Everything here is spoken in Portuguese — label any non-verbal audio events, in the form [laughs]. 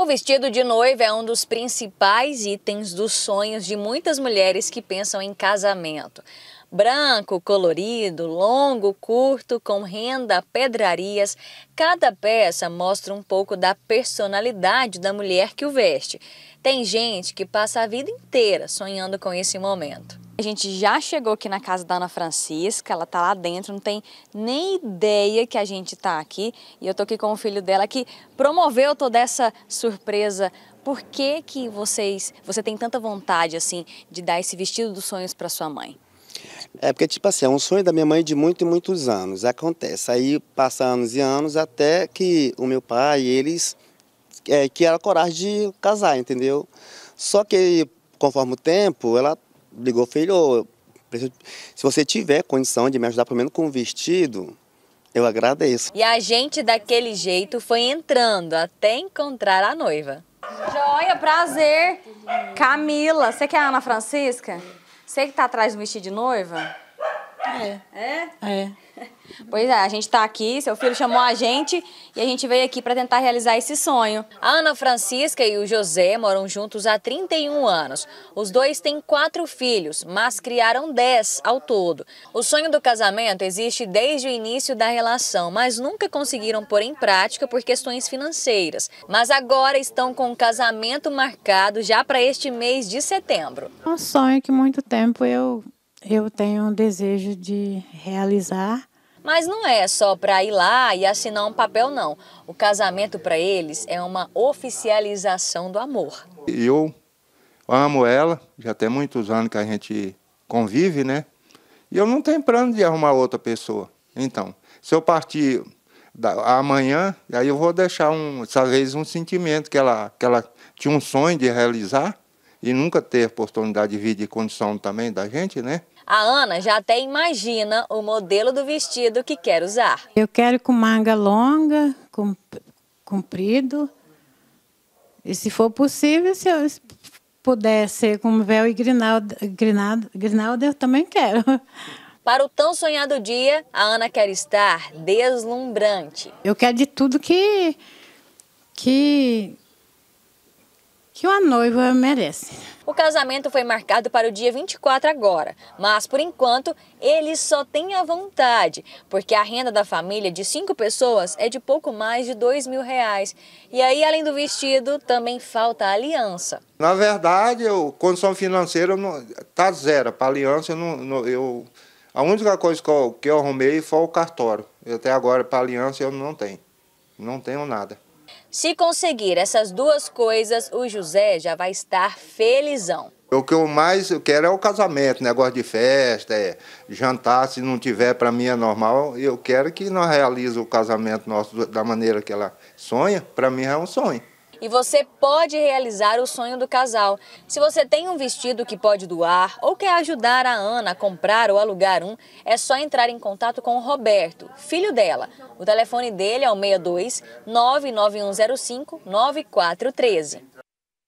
O vestido de noiva é um dos principais itens dos sonhos de muitas mulheres que pensam em casamento. Branco, colorido, longo, curto, com renda, pedrarias, cada peça mostra um pouco da personalidade da mulher que o veste. Tem gente que passa a vida inteira sonhando com esse momento. A gente já chegou aqui na casa da Ana Francisca, ela tá lá dentro, não tem nem ideia que a gente tá aqui. E eu tô aqui com o filho dela que promoveu toda essa surpresa. Por que que vocês, você tem tanta vontade assim de dar esse vestido dos sonhos para sua mãe? É porque, tipo assim, é um sonho da minha mãe de muito e muitos anos. Acontece. Aí passa anos e anos até que o meu pai, eles. É, que era coragem de casar, entendeu? Só que, conforme o tempo, ela ligou, filho, se você tiver condição de me ajudar, pelo menos com um vestido, eu agradeço. E a gente, daquele jeito, foi entrando até encontrar a noiva. Joia, prazer. Camila, você quer a Ana Francisca? Você que tá atrás do vestido de noiva, é. É? É. Pois é, a gente está aqui, seu filho chamou a gente e a gente veio aqui para tentar realizar esse sonho. A Ana Francisca e o José moram juntos há 31 anos. Os dois têm quatro filhos, mas criaram dez ao todo. O sonho do casamento existe desde o início da relação, mas nunca conseguiram pôr em prática por questões financeiras. Mas agora estão com o um casamento marcado já para este mês de setembro. Um sonho que muito tempo eu eu tenho um desejo de realizar. Mas não é só para ir lá e assinar um papel, não. O casamento para eles é uma oficialização do amor. Eu amo ela, já tem muitos anos que a gente convive, né? E eu não tenho plano de arrumar outra pessoa. Então, se eu partir da, amanhã, aí eu vou deixar um, talvez um sentimento que ela, que ela tinha um sonho de realizar e nunca ter oportunidade de vida e condição também da gente, né? A Ana já até imagina o modelo do vestido que quer usar. Eu quero com manga longa, com comprido. E se for possível, se eu puder ser com véu e grinalda, grinalda, grinalda eu também quero. [laughs] Para o tão sonhado dia, a Ana quer estar deslumbrante. Eu quero de tudo que, que que uma noiva merece. O casamento foi marcado para o dia 24 agora, mas por enquanto ele só tem a vontade, porque a renda da família de cinco pessoas é de pouco mais de dois mil reais. E aí, além do vestido, também falta a aliança. Na verdade, eu, condição financeira está zero. Para aliança, eu, não, eu, a única coisa que eu, que eu arrumei foi o cartório. Até agora, para aliança, eu não tenho. Não tenho nada. Se conseguir essas duas coisas, o José já vai estar felizão. O que eu mais quero é o casamento, negócio de festa, é jantar, se não tiver para mim é normal. Eu quero que nós realize o casamento nosso da maneira que ela sonha, para mim é um sonho e você pode realizar o sonho do casal. Se você tem um vestido que pode doar ou quer ajudar a Ana a comprar ou alugar um, é só entrar em contato com o Roberto, filho dela. O telefone dele é o 62 99105 9413.